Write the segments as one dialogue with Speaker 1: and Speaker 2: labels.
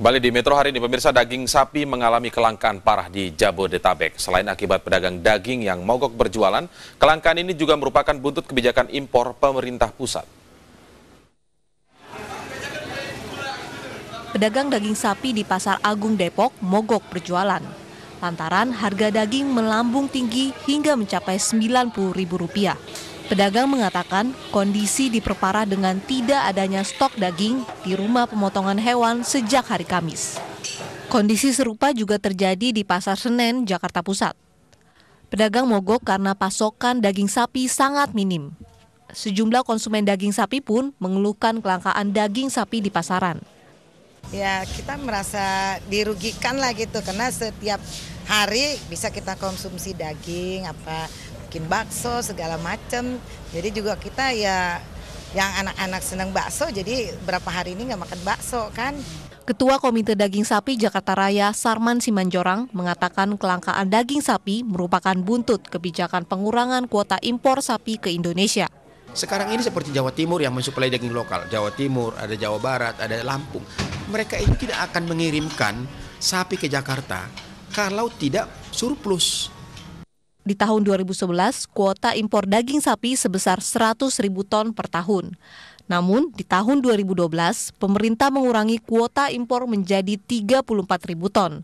Speaker 1: Kembali di Metro hari ini, pemirsa daging sapi mengalami kelangkaan parah di Jabodetabek. Selain akibat pedagang daging yang mogok berjualan, kelangkaan ini juga merupakan buntut kebijakan impor pemerintah pusat. Pedagang daging sapi di Pasar Agung Depok mogok berjualan. Lantaran harga daging melambung tinggi hingga mencapai Rp90.000. Pedagang mengatakan kondisi diperparah dengan tidak adanya stok daging di rumah pemotongan hewan sejak hari Kamis. Kondisi serupa juga terjadi di Pasar Senen, Jakarta Pusat. Pedagang mogok karena pasokan daging sapi sangat minim. Sejumlah konsumen daging sapi pun mengeluhkan kelangkaan daging sapi di pasaran.
Speaker 2: Ya kita merasa dirugikan lah gitu karena setiap hari bisa kita konsumsi daging apa bikin bakso segala macem. Jadi juga kita ya yang anak-anak senang bakso jadi berapa hari ini nggak makan bakso kan.
Speaker 1: Ketua Komite Daging Sapi Jakarta Raya Sarman Simanjorang mengatakan kelangkaan daging sapi merupakan buntut kebijakan pengurangan kuota impor sapi ke Indonesia. Sekarang ini seperti Jawa Timur yang mensuplai daging lokal, Jawa Timur, ada Jawa Barat, ada Lampung. Mereka ini tidak akan mengirimkan sapi ke Jakarta kalau tidak surplus di tahun 2011, kuota impor daging sapi sebesar 100 ribu ton per tahun. Namun, di tahun 2012, pemerintah mengurangi kuota impor menjadi 34 ribu ton.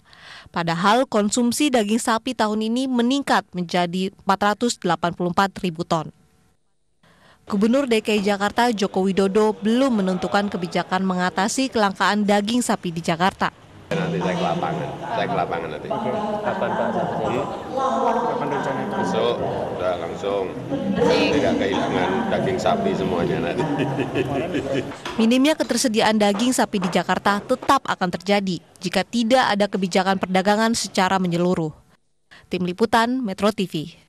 Speaker 1: Padahal konsumsi daging sapi tahun ini meningkat menjadi 484 ribu ton. Gubernur DKI Jakarta Joko Widodo belum menentukan kebijakan mengatasi kelangkaan daging sapi di Jakarta.
Speaker 2: Nanti saya ke lapangan, saya ke lapangan nanti. kapan Pak? Hmm? Kapan rencana itu? Besok, udah langsung. Tidak kehilangan daging sapi semuanya nanti.
Speaker 1: Minimnya ketersediaan daging sapi di Jakarta tetap akan terjadi jika tidak ada kebijakan perdagangan secara menyeluruh. Tim Liputan, Metro TV.